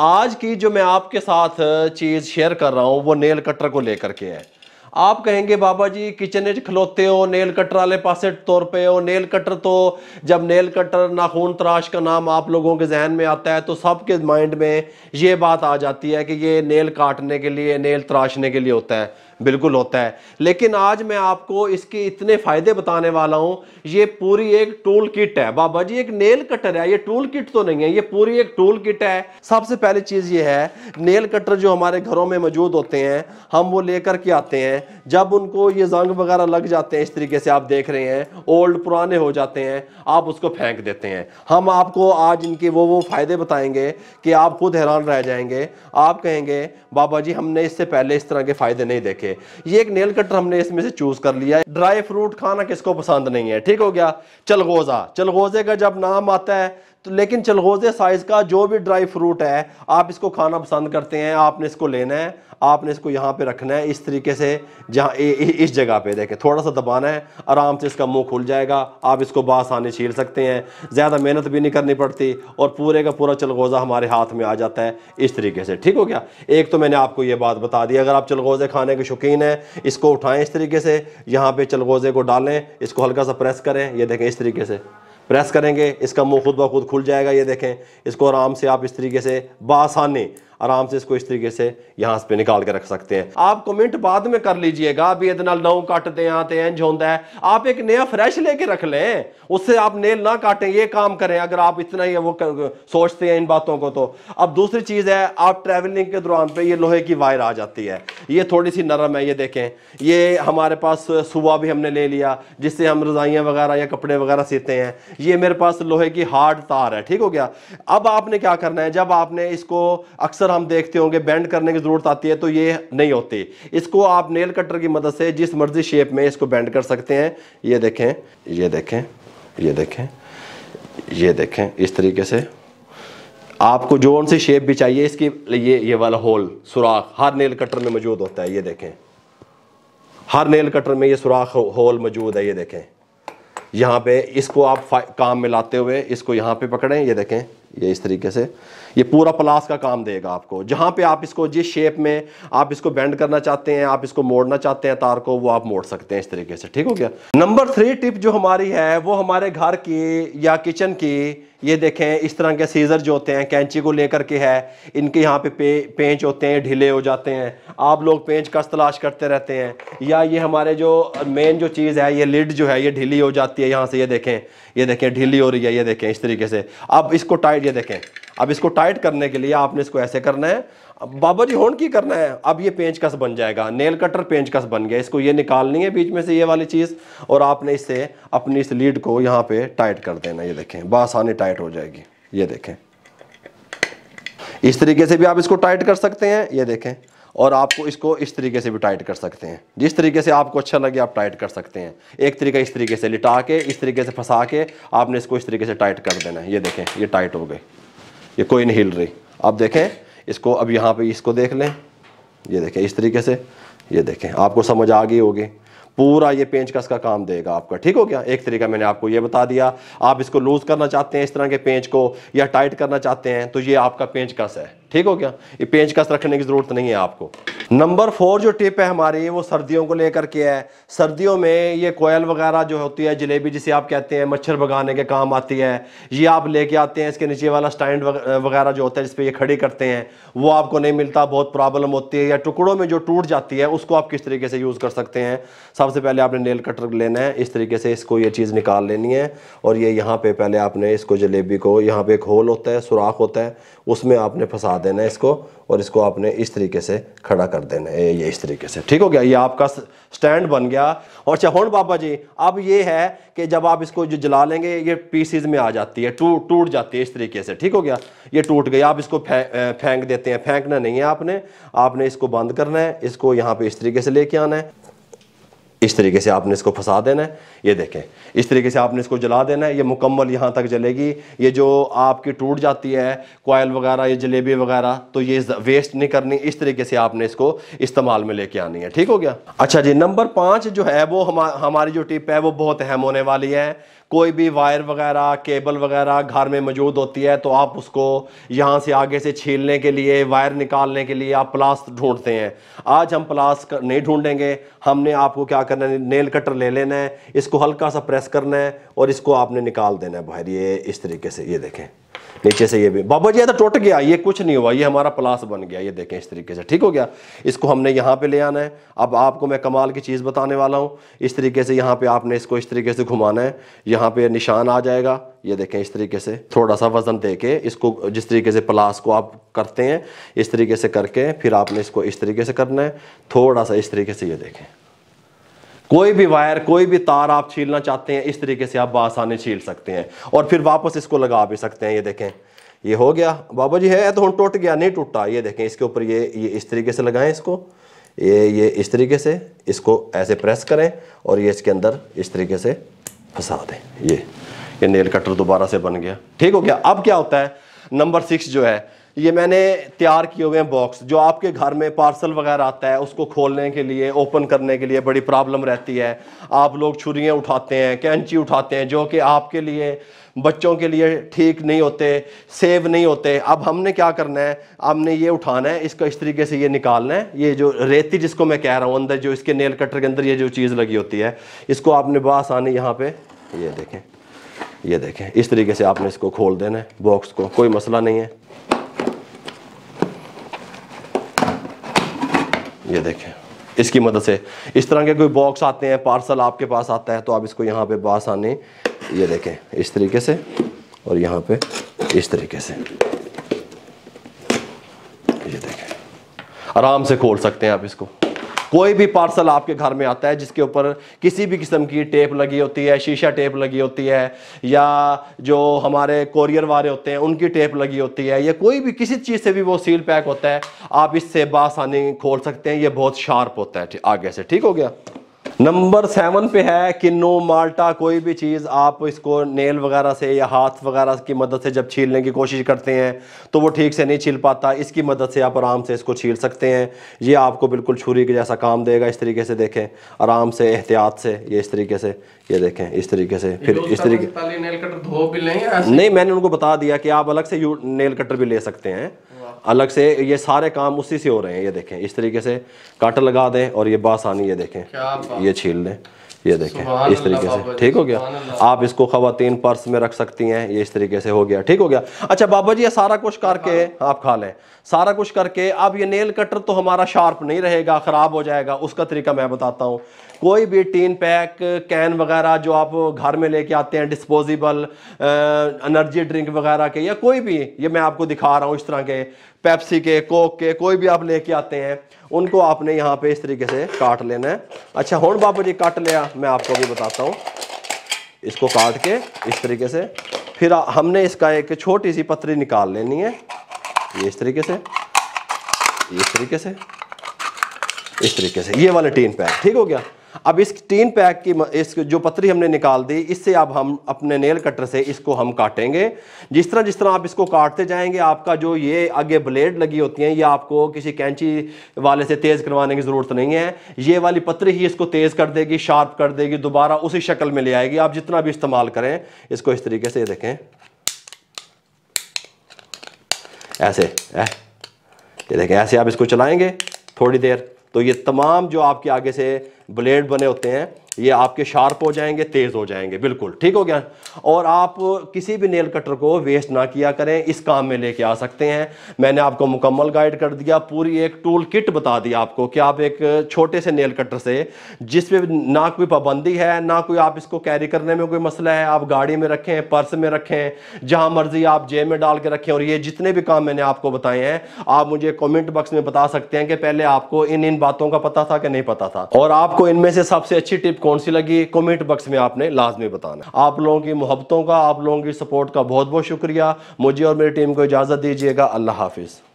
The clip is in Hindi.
आज की जो मैं आपके साथ चीज़ शेयर कर रहा हूँ वो नेल कटर को लेकर के है आप कहेंगे बाबा जी किचने खलोते हो नेल कटर वाले पास तौर पे हो नेल कटर तो जब नेल कटर नाखून तराश का नाम आप लोगों के जहन में आता है तो सबके माइंड में ये बात आ जाती है कि ये नेल काटने के लिए नेल तराशने के लिए होता है बिल्कुल होता है लेकिन आज मैं आपको इसके इतने फ़ायदे बताने वाला हूँ ये पूरी एक टूल किट है बाबा जी एक नेल कटर है ये टूल किट तो नहीं है ये पूरी एक टूल किट है सबसे पहली चीज़ ये है नेल कटर जो हमारे घरों में मौजूद होते हैं हम वो लेकर के आते हैं जब उनको ये जंग वगैरह लग जाते हैं इस तरीके से आप देख रहे हैं ओल्ड पुराने हो जाते हैं आप उसको फेंक देते हैं हम आपको आज इनके वो वो फ़ायदे बताएंगे कि आप खुद हैरान रह जाएंगे आप कहेंगे बाबा जी हमने इससे पहले इस तरह के फ़ायदे नहीं देखे ये एक नेल कटर हमने इसमें से चूज़ कर लिया ड्राई फ्रूट खाना किसको पसंद नहीं है ठीक हो गया चलगोज़ा चलगोज़े का जब नाम आता है तो लेकिन चलगोजे साइज़ का जो भी ड्राई फ्रूट है आप इसको खाना पसंद करते हैं आपने इसको लेना है आपने इसको यहाँ पे रखना है इस तरीके से जहाँ इस जगह पे देखें थोड़ा सा दबाना है आराम से इसका मुंह खुल जाएगा आप इसको बासानी छील सकते हैं ज़्यादा मेहनत भी नहीं करनी पड़ती और पूरे का पूरा चलगोज़ा हमारे हाथ में आ जाता है इस तरीके से ठीक हो गया एक तो मैंने आपको ये बात बता दी अगर आप चलगोज़े खाने के शौकीन हैं इसको उठाएँ इस तरीके से यहाँ पर चलगोज़े को डालें इसको हल्का सा प्रेस करें ये देखें इस तरीके से प्रेस करेंगे इसका मुँह खुद ब खुद खुल जाएगा ये देखें इसको आराम से आप इस तरीके से बासानी आराम से इसको इस तरीके से यहाँ पे निकाल के रख सकते हैं आप कमेंट बाद में कर लीजिएगा अभी ये नौ काटते हैं तो इंज होता है आप एक नया फ्रेश लेके रख लें उससे आप नेल ना काटें ये काम करें अगर आप इतना ही वो कर, सोचते हैं इन बातों को तो अब दूसरी चीज़ है आप ट्रैवलिंग के दौरान पर ये लोहे की वायर आ जाती है ये थोड़ी सी नरम है ये देखें ये हमारे पास सुबह भी हमने ले लिया जिससे हम रजाइयाँ वगैरह या कपड़े वगैरह सीते हैं ये मेरे पास लोहे की हार्ड तार है ठीक हो गया अब आपने क्या करना है जब आपने इसको अक्सर अक्सर हम देखते होंगे बैंड करने की ज़रूरत आती है तो ये नहीं होती इसको आप नेल कटर की मदद से जिस मर्जी शेप में इसको बैंड कर सकते हैं ये देखें ये देखें ये देखें ये देखें इस तरीके से आपको जो उन सी शेप भी चाहिए इसकी ये ये वाला होल सुराख हर नेल कटर में मौजूद होता है ये देखें हर नेल कटर में ये सुराख होल मौजूद है ये देखें यहाँ पे इसको आप काम में लाते हुए इसको यहाँ पे पकड़ें ये देखें ये इस तरीके से ये पूरा प्लास का काम देगा आपको जहाँ पे आप इसको जिस शेप में आप इसको बेंड करना चाहते हैं आप इसको मोड़ना चाहते हैं तार को वो आप मोड़ सकते हैं इस तरीके से ठीक हो गया नंबर थ्री टिप जो हमारी है वो हमारे घर की या किचन की ये देखें इस तरह के सीज़र जो होते हैं कैंची को लेकर के है इनके यहाँ पे, पे पेंच होते हैं ढीले हो जाते हैं आप लोग पेंच का तलाश करते रहते हैं या ये हमारे जो मेन जो चीज़ है ये लिड जो है ये ढीली हो जाती है यहाँ से ये देखें ये देखें ढीली हो रही है ये देखें इस तरीके से अब इसको टाइट आइडिया देखें अब इसको टाइट करने के लिए आपने इसको ऐसे करना है बाबा जी होन की करना है अब ये पेंचकस बन जाएगा नेल कटर पेंचकस बन गया इसको ये निकालनी है बीच में से ये वाली चीज़ और आपने इससे अपनी इस लीड को यहाँ पे टाइट कर देना ये देखें बासानी टाइट हो जाएगी ये देखें इस तरीके से भी आप इसको टाइट कर सकते हैं ये देखें और आपको इसको इस तरीके से भी टाइट कर सकते हैं जिस तरीके से आपको अच्छा लगे आप टाइट कर सकते हैं एक तरीका इस तरीके से लिटा के इस तरीके से फंसा के आपने इसको इस तरीके से टाइट कर देना है ये देखें ये टाइट हो गई ये कोई नहीं हिल रही आप देखें इसको अब यहाँ पे इसको देख लें ये देखें इस तरीके से ये देखें आपको समझ आ गई होगी पूरा ये पेंच कस का काम देगा आपका ठीक हो गया एक तरीका मैंने आपको ये बता दिया आप इसको लूज़ करना चाहते हैं इस तरह के पेंच को या टाइट करना चाहते हैं तो ये आपका पेंच कस है ठीक हो गया ये पेंच कस रखने की ज़रूरत नहीं है आपको नंबर फोर जो टिप है हमारी वो सर्दियों को लेकर के है सर्दियों में ये कोयल वगैरह जो होती है जलेबी जिसे आप कहते हैं मच्छर भगाने के काम आती है ये आप लेके आते हैं इसके नीचे वाला स्टैंड वगैरह जो होता है जिसपे ये खड़ी करते हैं वो आपको नहीं मिलता बहुत प्रॉब्लम होती है या टुकड़ों में जो टूट जाती है उसको आप किस तरीके से यूज़ कर सकते हैं सबसे पहले आपने नेल कटर लेना है इस तरीके से इसको ये चीज़ निकाल लेनी है और ये यहाँ पर पहले आपने इसको जलेबी को यहाँ पर एक होल होता है सुराख होता है उसमें आपने फंसा हटा देना है इसको और इसको आपने इस तरीके से खड़ा कर देना है ये इस तरीके से ठीक हो गया ये आपका स्टैंड बन गया और चहोन अच्छा, बाबा जी अब ये है कि जब आप इसको जो जला लेंगे ये पीसीज में आ जाती है टूट टूट जाती है इस तरीके से ठीक हो गया ये टूट गई आप इसको फेंक देते हैं फेंकना नहीं है आपने आपने इसको बंद करना है इसको यहाँ पे इस तरीके से लेके आना है इस तरीके से आपने इसको फंसा देना है ये देखें इस तरीके से आपने इसको जला देना है ये मुकम्मल यहाँ तक जलेगी ये जो आपकी टूट जाती है कोयल वगैरह ये जलेबी वगैरह तो ये वेस्ट नहीं करनी इस तरीके से आपने इसको इस्तेमाल में लेके आनी है ठीक हो गया अच्छा जी नंबर पाँच जो है वो हम, हमारी जो टिप है वो बहुत अहम होने वाली है कोई भी वायर वगैरह केबल वगैरह घर में मौजूद होती है तो आप उसको यहाँ से आगे से छीलने के लिए वायर निकालने के लिए आप प्लास ढूंढते हैं आज हम प्लास नहीं ढूंढेंगे हमने आपको क्या करना है नेल कटर ले लेना है इसको हल्का सा प्रेस करना है और इसको आपने निकाल देना है बाहर ये इस तरीके से ये देखें नीचे से ये भी बाबा जी ये तो टूट गया ये कुछ नहीं हुआ ये हमारा प्लास बन गया ये देखें इस तरीके से ठीक हो गया इसको हमने यहाँ पे ले आना है अब आपको मैं कमाल की चीज़ बताने वाला हूँ इस तरीके से यहाँ पे आपने इसको इस तरीके से घुमाना है यहाँ पे निशान आ जाएगा ये देखें इस तरीके से थोड़ा सा वजन दे के इसको जिस तरीके से प्लास को आप करते हैं इस तरीके से करके फिर आपने इसको इस तरीके से करना है थोड़ा सा इस तरीके से ये देखें कोई भी वायर कोई भी तार आप छीलना चाहते हैं इस तरीके से आप बासानी छील सकते हैं और फिर वापस इसको लगा भी सकते हैं ये देखें ये हो गया बाबा जी है तो हम टूट गया नहीं टूटा ये देखें इसके ऊपर ये ये इस तरीके से लगाएं इसको ये ये इस तरीके से इसको ऐसे प्रेस करें और ये इसके अंदर इस तरीके से फंसा दें ये ये नेल कटर दोबारा से बन गया ठीक हो गया अब क्या होता है नंबर सिक्स जो है ये मैंने तैयार किए हुए हैं बॉक्स जो आपके घर में पार्सल वगैरह आता है उसको खोलने के लिए ओपन करने के लिए बड़ी प्रॉब्लम रहती है आप लोग छुरियाँ उठाते हैं कैंची उठाते हैं जो कि आपके लिए बच्चों के लिए ठीक नहीं होते सेव नहीं होते अब हमने क्या करना है हमने ये उठाना है इसको इस तरीके से ये निकालना है ये जो रेती जिसको मैं कह रहा हूँ अंदर जो इसके नेल कटर के अंदर ये जो चीज़ लगी होती है इसको आपने बसानी यहाँ पर ये देखें ये देखें इस तरीके से आपने इसको खोल देना है बॉक्स को कोई मसला नहीं है ये देखें इसकी मदद से इस तरह के कोई बॉक्स आते हैं पार्सल आपके पास आता है तो आप इसको यहाँ पे बास आने ये देखें इस तरीके से और यहाँ पे इस तरीके से ये देखें आराम से खोल सकते हैं आप इसको कोई भी पार्सल आपके घर में आता है जिसके ऊपर किसी भी किस्म की टेप लगी होती है शीशा टेप लगी होती है या जो हमारे कोरियर वाले होते हैं उनकी टेप लगी होती है या कोई भी किसी चीज़ से भी वो सील पैक होता है आप इससे बासानी खोल सकते हैं ये बहुत शार्प होता है आगे से ठीक हो गया नंबर सेवन पे है कि नो माल्टा कोई भी चीज़ आप इसको नेल वगैरह से या हाथ वगैरह की मदद से जब छीलने की कोशिश करते हैं तो वो ठीक से नहीं छील पाता इसकी मदद से आप आराम से इसको छील सकते हैं ये आपको बिल्कुल छुरी के जैसा काम देगा इस तरीके से देखें आराम से एहतियात से ये इस तरीके से ये देखें इस तरीके से फिर इस तरीके नहीं मैंने उनको बता दिया कि आप अलग से नेल कटर भी ले सकते हैं अलग से ये सारे काम उसी से हो रहे हैं ये देखें इस तरीके से काट लगा दें और ये बासानी ये देखें ये छील लें ये देखें इस तरीके से ठीक हो गया आप इसको खातन पर्स में रख सकती हैं ये इस तरीके से हो गया ठीक हो गया अच्छा बाबा जी ये सारा कुछ करके आप खा लें सारा कुछ करके अब ये नेल कटर तो हमारा शार्प नहीं रहेगा ख़राब हो जाएगा उसका तरीका मैं बताता हूँ कोई भी टीन पैक कैन वगैरह जो आप घर में लेके आते हैं डिस्पोजिबल एनर्जी ड्रिंक वगैरह के या कोई भी ये मैं आपको दिखा रहा हूँ इस तरह के पेप्सी के कोक के कोई भी आप लेके आते हैं उनको आपने यहाँ पे इस तरीके से काट लेना है अच्छा हूँ बाबू जी काट लिया मैं आपको भी बताता हूँ इसको काट के इस तरीके से फिर हमने इसका एक छोटी सी पतरी निकाल लेनी है ये इस तरीके से इस तरीके से इस तरीके से ये वाले टीन पैक ठीक हो गया अब इस टीन पैक की इस जो पतरी हमने निकाल दी इससे अब हम अपने नेल कटर से इसको हम काटेंगे जिस तरह जिस तरह आप इसको काटते जाएंगे आपका जो ये आगे ब्लेड लगी होती हैं ये आपको किसी कैंची वाले से तेज़ करवाने की ज़रूरत नहीं है ये वाली पतरी ही इसको तेज़ कर देगी शार्प कर देगी दोबारा उसी शक्ल में ले आएगी आप जितना भी इस्तेमाल करें इसको इस तरीके से देखें ऐसे देखें ऐसे आप इसको चलाएंगे थोड़ी देर तो ये तमाम जो आपके आगे से ब्लेड बने होते हैं ये आपके शार्प हो जाएंगे तेज़ हो जाएंगे बिल्कुल ठीक हो गया और आप किसी भी नेल कटर को वेस्ट ना किया करें इस काम में लेके आ सकते हैं मैंने आपको मुकम्मल गाइड कर दिया पूरी एक टूल किट बता दी आपको कि आप एक छोटे से नेल कटर से जिस पे ना कोई पाबंदी है ना कोई आप इसको कैरी करने में कोई मसला है आप गाड़ी में रखें पर्स में रखें जहां मर्जी आप जेब में डाल के रखें और ये जितने भी काम मैंने आपको बताए हैं आप मुझे कॉमेंट बॉक्स में बता सकते हैं कि पहले आपको इन इन बातों का पता था कि नहीं पता था और आपको इनमें से सबसे अच्छी टिप कौन सी लगी कमेंट बक्स में आपने लाजमी बताना आप लोगों की मोहब्बतों का आप लोगों की सपोर्ट का बहुत बहुत शुक्रिया मुझे और मेरी टीम को इजाज़त दीजिएगा अल्लाह हाफिज़